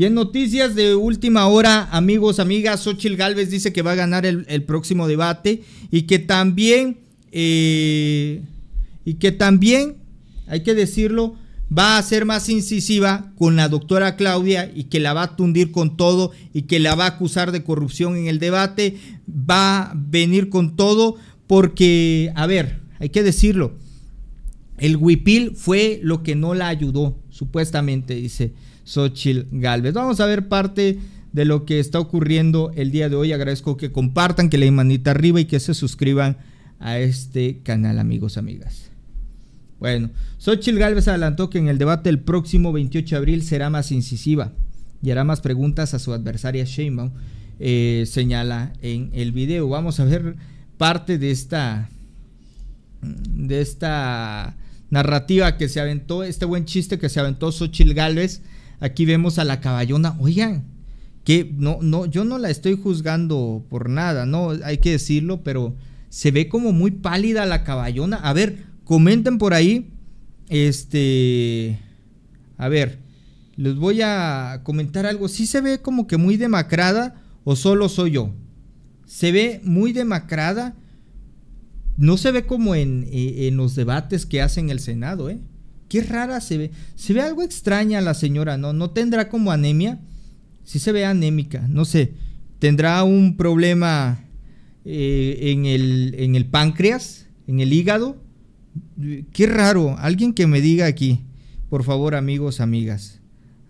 Y en noticias de última hora, amigos, amigas, Xochil Galvez dice que va a ganar el, próximo debate y que también, eh, y que también, hay que decirlo, va a ser más incisiva con la doctora Claudia y que la va a tundir con todo y que la va a acusar de corrupción en el debate, va a venir con todo porque, a ver, hay que decirlo, el huipil fue lo que no la ayudó supuestamente, dice Xochitl Galvez. Vamos a ver parte de lo que está ocurriendo el día de hoy. Agradezco que compartan, que le den manita arriba y que se suscriban a este canal, amigos, amigas. Bueno, Xochitl Galvez adelantó que en el debate del próximo 28 de abril será más incisiva y hará más preguntas a su adversaria Sheinbaum, eh, señala en el video. Vamos a ver parte de esta de esta narrativa que se aventó, este buen chiste que se aventó Sochil Gálvez. Aquí vemos a la caballona. Oigan, que no, no, yo no la estoy juzgando por nada, no, hay que decirlo, pero se ve como muy pálida la caballona. A ver, comenten por ahí. Este. A ver, les voy a comentar algo. Si se ve como que muy demacrada o solo soy yo? Se ve muy demacrada no se ve como eh, en, los debates que hace en el Senado, ¿eh? Qué rara se ve. Se ve algo extraña la señora, ¿no? No tendrá como anemia. Sí se ve anémica, no sé. Tendrá un problema eh, en, el, páncreas, en el hígado. Qué raro. Alguien que me diga aquí, por favor, amigos, amigas.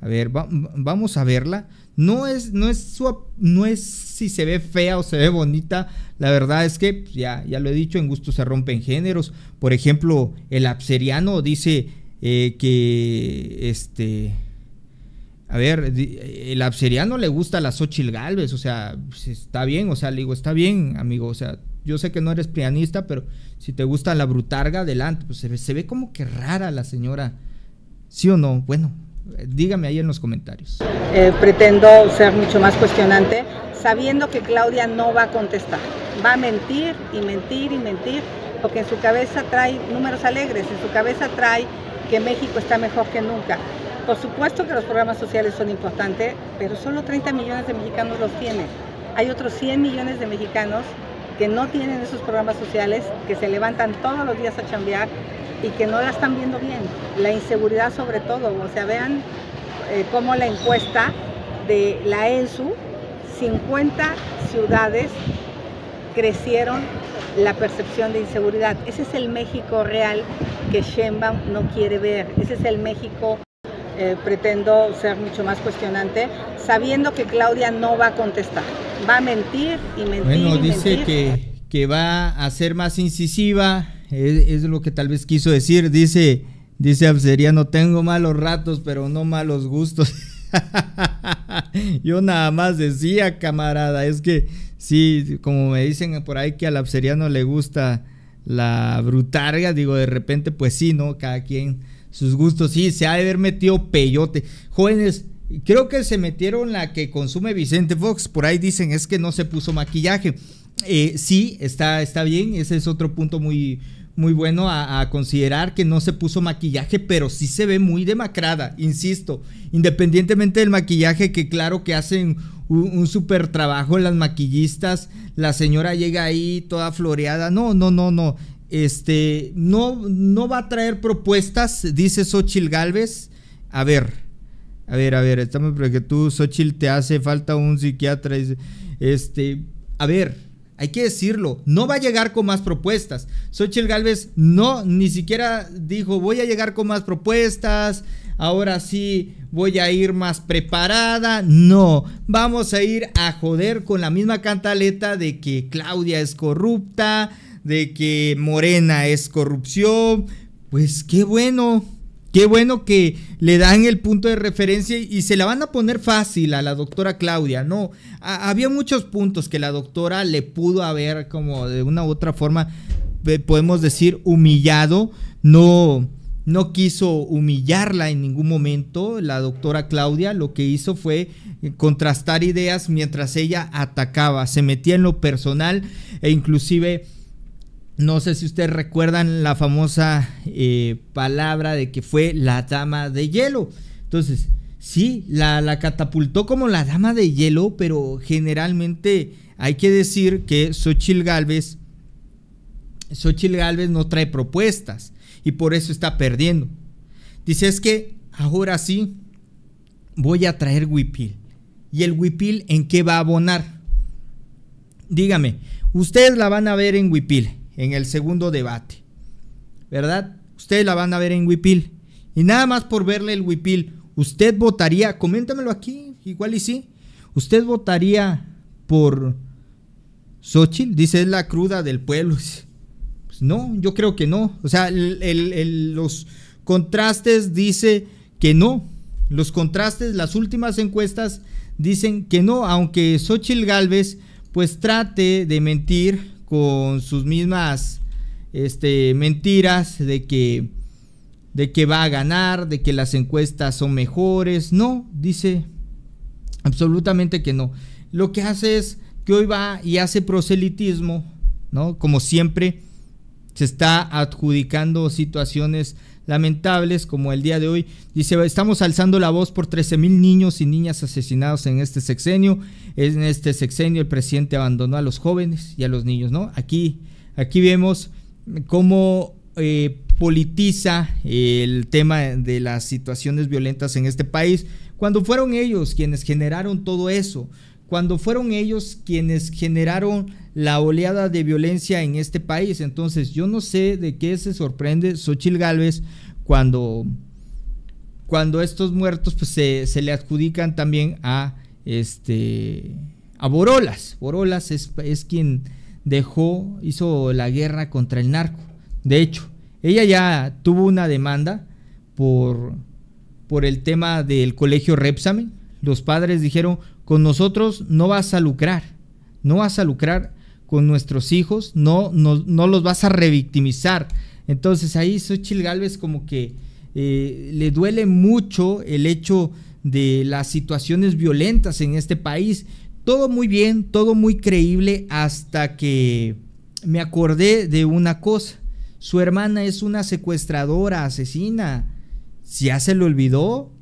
A ver, vamos a verla. No es, no es, no es si se ve fea o se ve bonita. La verdad es que, pues, ya, ya lo he dicho, en gusto se rompen géneros. Por ejemplo, el abseriano dice eh, que este. A ver, el abseriano le gusta a la Galvez, o sea, pues, está bien, o sea, le digo, está bien, amigo, o sea, yo sé que no eres pianista, pero si te gusta la brutarga, adelante, pues se se ve como que rara la señora, ¿sí o no? Bueno, Dígame ahí en los comentarios. Eh, pretendo ser mucho más cuestionante, sabiendo que Claudia no va a contestar. Va a mentir y mentir y mentir, porque en su cabeza trae números alegres, en su cabeza trae que México está mejor que nunca. Por supuesto que los programas sociales son importantes, pero solo 30 millones de mexicanos los tienen. Hay otros 100 millones de mexicanos que no tienen esos programas sociales, que se levantan todos los días a chambear, y que no la están viendo bien. La inseguridad sobre todo, o sea, vean eh, cómo la encuesta de la ENSU, 50 ciudades crecieron la percepción de inseguridad. Ese es el México real que Sheinbaum no quiere ver. Ese es el México, eh, pretendo ser mucho más cuestionante, sabiendo que Claudia no va a contestar. Va a mentir y mentir. Bueno, dice Que, que va a ser más incisiva es, lo que tal vez quiso decir. Dice, dice Abseriano, tengo malos ratos, pero no malos gustos. Yo nada más decía, camarada, es que sí, como me dicen por ahí que al Abseriano le gusta la brutarga, digo, de repente, pues sí, ¿no? Cada quien sus gustos, sí, se ha de haber metido peyote. Jóvenes, creo que se metieron la que consume Vicente Fox, por ahí dicen es que no se puso maquillaje. Eh, sí, está, está bien, ese es otro punto muy, muy bueno a, considerar que no se puso maquillaje, pero sí se ve muy demacrada, insisto, independientemente del maquillaje, que claro que hacen un, super súper trabajo las maquillistas, la señora llega ahí toda floreada, no, no, no, no, este, no, no va a traer propuestas, dice Xochil Galvez, a ver. A ver, a ver, estamos porque tú, Xochil, te hace falta un psiquiatra. Este, a ver, hay que decirlo, no va a llegar con más propuestas. Xochitl Galvez no, ni siquiera dijo, voy a llegar con más propuestas, ahora sí voy a ir más preparada. No, vamos a ir a joder con la misma cantaleta de que Claudia es corrupta, de que Morena es corrupción. Pues qué bueno, Qué bueno que le dan el punto de referencia y se la van a poner fácil a la doctora Claudia, ¿no? había muchos puntos que la doctora le pudo haber, como de una u otra forma, eh, podemos decir, humillado. No, no quiso humillarla en ningún momento. La doctora Claudia lo que hizo fue eh, contrastar ideas mientras ella atacaba, se metía en lo personal e inclusive no sé si ustedes recuerdan la famosa eh, palabra de que fue la dama de hielo. Entonces, sí, la, catapultó como la dama de hielo, pero generalmente hay que decir que Xochitl Galvez, Galvez no trae propuestas y por eso está perdiendo. Dice, es que ahora sí voy a traer huipil. ¿Y el huipil en qué va a abonar? Dígame, ustedes la van a ver en huipil en el segundo debate. ¿Verdad? Ustedes la van a ver en Wipil. Y nada más por verle el Huipil. ¿usted votaría? Coméntamelo aquí, igual y sí. ¿Usted votaría por Xochitl? Dice, es la cruda del pueblo. Pues no, yo creo que no. O sea, los contrastes dice que no. Los contrastes, las últimas encuestas dicen que no, aunque Xochitl Galvez pues trate de mentir con sus mismas este, mentiras de que, de que va a ganar, de que las encuestas son mejores. No, dice absolutamente que no. Lo que hace es que hoy va y hace proselitismo, ¿no? Como siempre, se está adjudicando situaciones lamentables como el día de hoy. Dice, estamos alzando la voz por 13 mil niños y niñas asesinados en este sexenio. En este sexenio el presidente abandonó a los jóvenes y a los niños, ¿no? Aquí, aquí vemos cómo eh, politiza el tema de las situaciones violentas en este país, cuando fueron ellos quienes generaron todo eso, cuando fueron ellos quienes generaron la oleada de violencia en este país. Entonces, yo no sé de qué se sorprende Xochil Gálvez cuando, cuando estos muertos pues, se, se, le adjudican también a, este, a Borolas. Borolas es, quien dejó, hizo la guerra contra el narco. De hecho, ella ya tuvo una demanda por, por el tema del colegio Repsamen. Los padres dijeron, con nosotros no vas a lucrar, no vas a lucrar con nuestros hijos, no, no, no los vas a revictimizar. Entonces ahí Sochil Galvez como que eh, le duele mucho el hecho de las situaciones violentas en este país. Todo muy bien, todo muy creíble hasta que me acordé de una cosa. Su hermana es una secuestradora, asesina. ¿Ya se lo olvidó?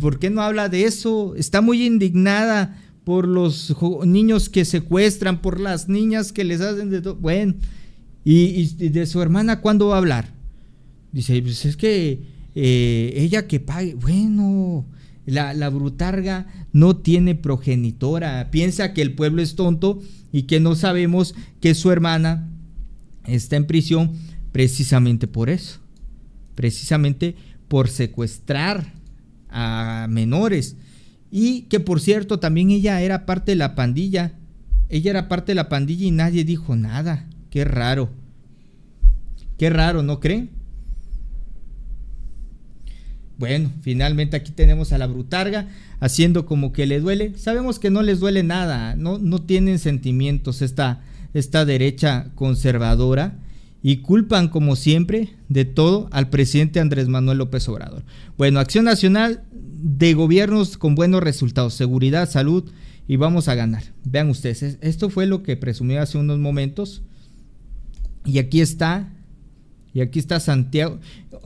¿Por qué no habla de eso? Está muy indignada por los niños que secuestran, por las niñas que les hacen de todo. Bueno, y, de su hermana cuándo va a hablar? Dice, pues es que eh, ella que pague. Bueno, la, la, brutarga no tiene progenitora. Piensa que el pueblo es tonto y que no sabemos que su hermana está en prisión precisamente por eso. Precisamente por secuestrar a menores. Y que por cierto, también ella era parte de la pandilla. Ella era parte de la pandilla y nadie dijo nada. Qué raro. Qué raro, ¿no creen? Bueno, finalmente aquí tenemos a la brutarga haciendo como que le duele. Sabemos que no les duele nada, no, no tienen sentimientos esta, esta derecha conservadora y culpan, como siempre, de todo al presidente Andrés Manuel López Obrador. Bueno, Acción Nacional de gobiernos con buenos resultados, seguridad, salud y vamos a ganar. Vean ustedes, esto fue lo que presumió hace unos momentos y aquí está, y aquí está Santiago.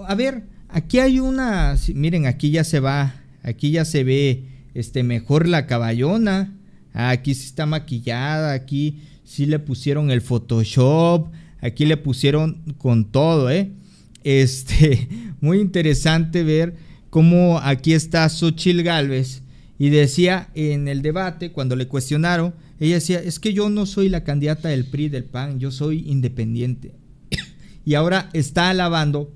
A ver, aquí hay una, miren, aquí ya se va, aquí ya se ve este, mejor la caballona, aquí sí está maquillada, aquí sí le pusieron el Photoshop Aquí le pusieron con todo, ¿eh? Este, muy interesante ver cómo aquí está Xochil Gálvez. Y decía en el debate, cuando le cuestionaron, ella decía, es que yo no soy la candidata del PRI, del PAN, yo soy independiente. y ahora está alabando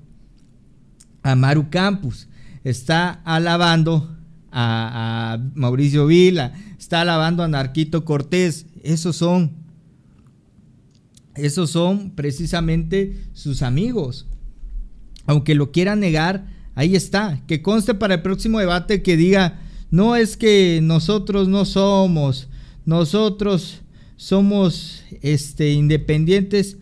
a Maru Campus, está alabando a, a Mauricio Vila, está alabando a Narquito Cortés. Esos son esos son precisamente sus amigos. Aunque lo quieran negar, ahí está. Que conste para el próximo debate que diga, no es que nosotros no somos, nosotros somos este, independientes.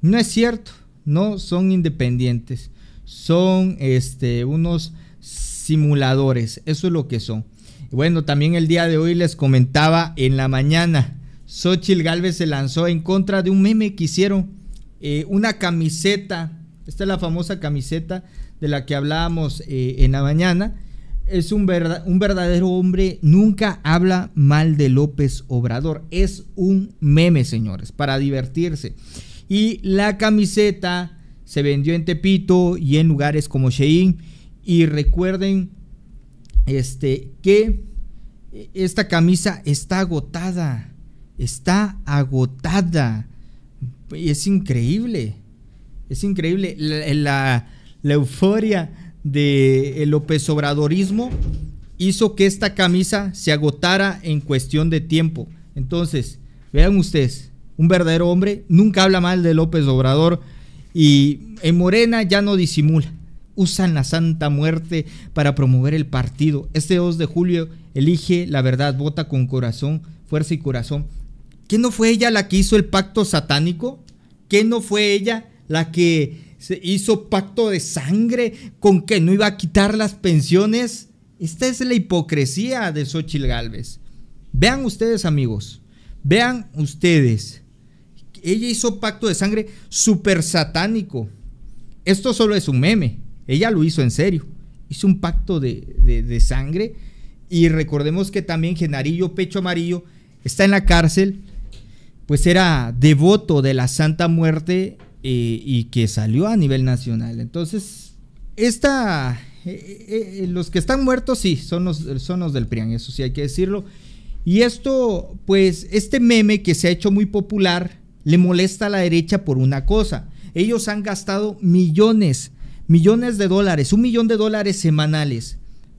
No es cierto, no son independientes. Son este, unos simuladores, eso es lo que son. Bueno, también el día de hoy les comentaba en la mañana Xochitl Galvez se lanzó en contra de un meme que hicieron, eh, una camiseta, esta es la famosa camiseta de la que hablábamos eh, en la mañana, es un, un verdadero hombre, nunca habla mal de López Obrador, es un meme, señores, para divertirse. Y la camiseta se vendió en Tepito y en lugares como Shein. Y recuerden este, que esta camisa está agotada está agotada. Es increíble. Es increíble la, euforia del de eh, López Obradorismo hizo que esta camisa se agotara en cuestión de tiempo. Entonces, vean ustedes, un verdadero hombre nunca habla mal de López Obrador y en Morena ya no disimula. Usan la Santa Muerte para promover el partido. Este 2 de julio elige la verdad, vota con corazón, fuerza y corazón. ¿Qué no fue ella la que hizo el pacto satánico? ¿Qué no fue ella la que se hizo pacto de sangre con que no iba a quitar las pensiones? Esta es la hipocresía de Xochitl Galvez. Vean ustedes, amigos. Vean ustedes. Ella hizo pacto de sangre súper satánico. Esto solo es un meme. Ella lo hizo en serio. Hizo un pacto de sangre. Y recordemos que también Genarillo Pecho Amarillo está en la cárcel pues era devoto de la Santa Muerte eh, y que salió a nivel nacional. Entonces, esta, eh, eh, los que están muertos, sí, son los, son los del PRIAN, eso sí hay que decirlo. Y esto, pues, este meme que se ha hecho muy popular, le molesta a la derecha por una cosa. Ellos han gastado millones, millones de dólares, un millón de dólares semanales,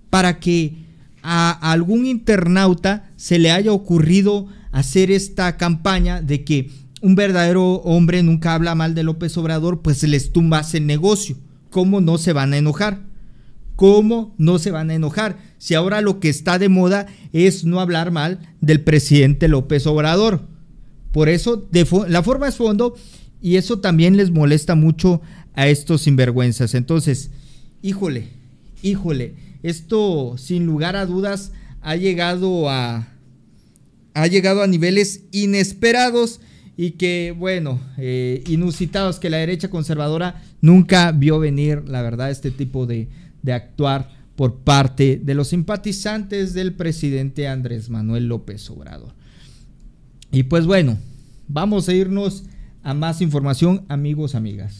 para que a algún internauta se le haya ocurrido hacer esta campaña de que un verdadero hombre nunca habla mal de López Obrador, pues les tumbas el negocio. ¿Cómo no se van a enojar? ¿Cómo no se van a enojar? Si ahora lo que está de moda es no hablar mal del presidente López Obrador. Por eso, la forma es fondo y eso también les molesta mucho a estos sinvergüenzas. Entonces, híjole, híjole, esto sin lugar a dudas ha llegado a, ha llegado a niveles inesperados y que, bueno, eh, inusitados, que la derecha conservadora nunca vio venir, la verdad, este tipo de, de actuar por parte de los simpatizantes del presidente Andrés Manuel López Obrador. Y pues bueno, vamos a irnos a más información, amigos, amigas.